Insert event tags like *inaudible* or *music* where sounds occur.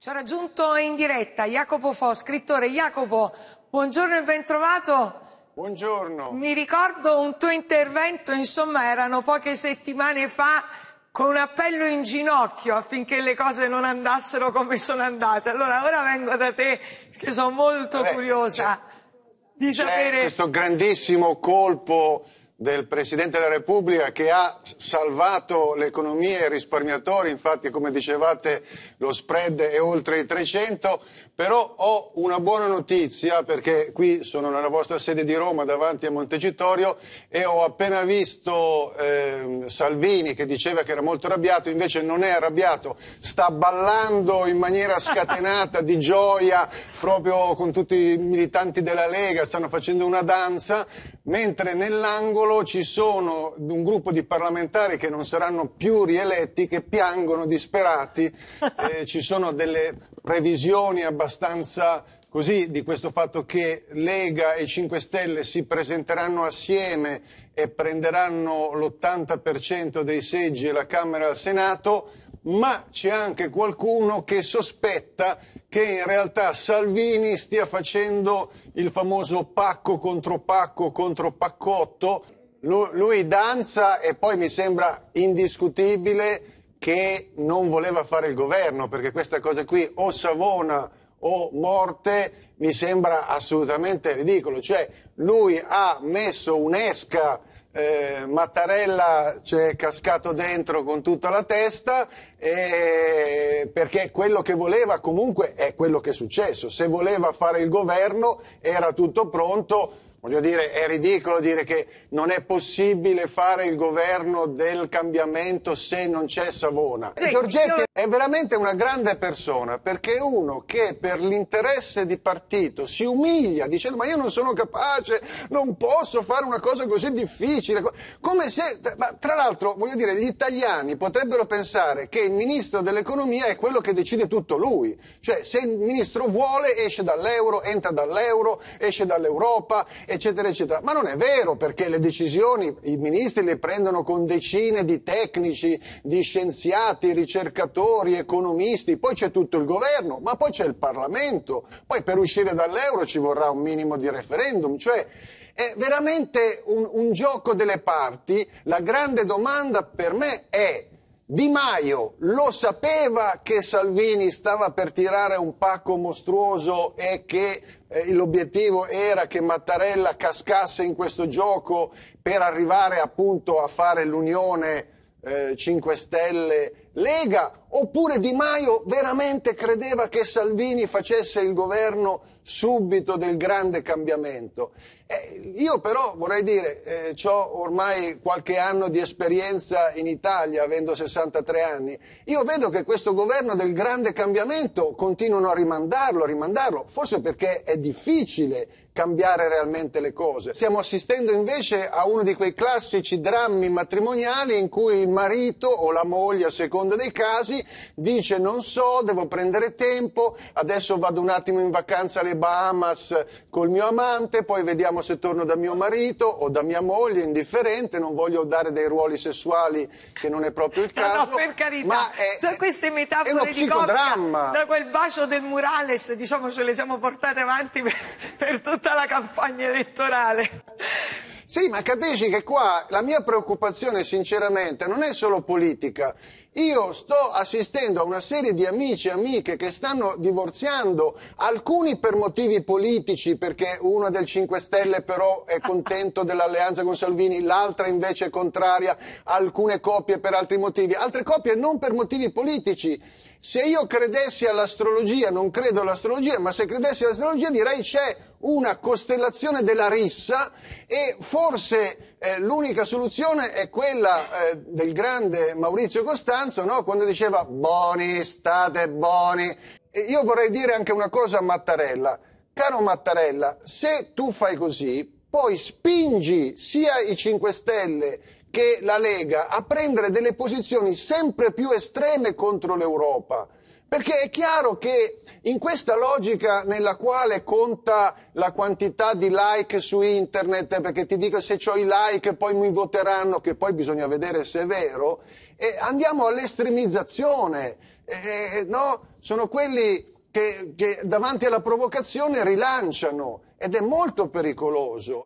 Ci ha raggiunto in diretta Jacopo Fo, scrittore. Jacopo, buongiorno e bentrovato. Buongiorno. Mi ricordo un tuo intervento, insomma, erano poche settimane fa con un appello in ginocchio affinché le cose non andassero come sono andate. Allora, ora vengo da te che sono molto Beh, curiosa di sapere questo grandissimo colpo del Presidente della Repubblica che ha salvato l'economia e i risparmiatori, infatti come dicevate lo spread è oltre i 300, però ho una buona notizia perché qui sono nella vostra sede di Roma davanti a Montecitorio e ho appena visto eh, Salvini che diceva che era molto arrabbiato, invece non è arrabbiato, sta ballando in maniera *laughs* scatenata di gioia proprio con tutti i militanti della Lega, stanno facendo una danza, mentre nell'angolo secolo ci sono un gruppo di parlamentari che non saranno più rieletti, che piangono disperati, *laughs* eh, ci sono delle previsioni abbastanza così di questo fatto che Lega e 5 Stelle si presenteranno assieme e prenderanno l'80% dei seggi e la Camera e al Senato, ma c'è anche qualcuno che sospetta che in realtà Salvini stia facendo il famoso pacco contro pacco contro paccotto lui, lui danza e poi mi sembra indiscutibile che non voleva fare il governo, perché questa cosa qui o Savona o morte mi sembra assolutamente ridicolo. Cioè, lui ha messo un'esca, eh, Mattarella ci è cascato dentro con tutta la testa, eh, perché quello che voleva comunque è quello che è successo. Se voleva fare il governo era tutto pronto Voglio dire, è ridicolo dire che non è possibile fare il governo del cambiamento se non c'è Savona. Sì, Giorgetti è veramente una grande persona perché è uno che per l'interesse di partito si umilia dicendo ma io non sono capace, non posso fare una cosa così difficile. Come se, tra l'altro, voglio dire, gli italiani potrebbero pensare che il ministro dell'economia è quello che decide tutto lui. Cioè, se il ministro vuole, esce dall'euro, entra dall'euro, esce dall'Europa, eccetera, eccetera. Ma non è vero perché le decisioni, i ministri le prendono con decine di tecnici, di scienziati, ricercatori, imprenditori, economisti, poi c'è tutto il governo, ma poi c'è il Parlamento, poi per uscire dall'euro ci vorrà un minimo di referendum, cioè è veramente un, un gioco delle parti. La grande domanda per me è di Maio lo sapeva che Salvini stava per tirare un pacco mostruoso e che eh, l'obiettivo era che Mattarella cascasse in questo gioco per arrivare appunto a fare l'unione eh, 5 Stelle Lega Oppure Di Maio veramente credeva che Salvini facesse il governo subito del grande cambiamento? Eh, io però vorrei dire, eh, ho ormai qualche anno di esperienza in Italia, avendo 63 anni, io vedo che questo governo del grande cambiamento continuano a rimandarlo, a rimandarlo, forse perché è difficile cambiare realmente le cose. Stiamo assistendo invece a uno di quei classici drammi matrimoniali in cui il marito o la moglie, a seconda dei casi, dice non so, devo prendere tempo, adesso vado un attimo in vacanza alle Bahamas col mio amante, poi vediamo se torno da mio marito o da mia moglie, indifferente, non voglio dare dei ruoli sessuali che non è proprio il caso. No, no per carità, è, cioè, queste metafore di coppia, da quel bacio del murales, diciamo ce le siamo portate avanti per, per tutta la campagna elettorale. Sì, ma capisci che qua la mia preoccupazione sinceramente non è solo politica, io sto assistendo a una serie di amici e amiche che stanno divorziando, alcuni per motivi politici, perché una del 5 Stelle però è *laughs* contento dell'alleanza con Salvini, l'altra invece è contraria, alcune coppie per altri motivi, altre coppie non per motivi politici. Se io credessi all'astrologia, non credo all'astrologia, ma se credessi all'astrologia direi c'è una costellazione della rissa e forse eh, l'unica soluzione è quella eh, del grande Maurizio Costanzo, no? quando diceva buoni, state buoni. E io vorrei dire anche una cosa a Mattarella. Caro Mattarella, se tu fai così, poi spingi sia i 5 Stelle che la Lega a prendere delle posizioni sempre più estreme contro l'Europa. Perché è chiaro che in questa logica nella quale conta la quantità di like su internet, perché ti dico se ho i like poi mi voteranno, che poi bisogna vedere se è vero, andiamo all'estremizzazione, eh, no? sono quelli che, che davanti alla provocazione rilanciano ed è molto pericoloso.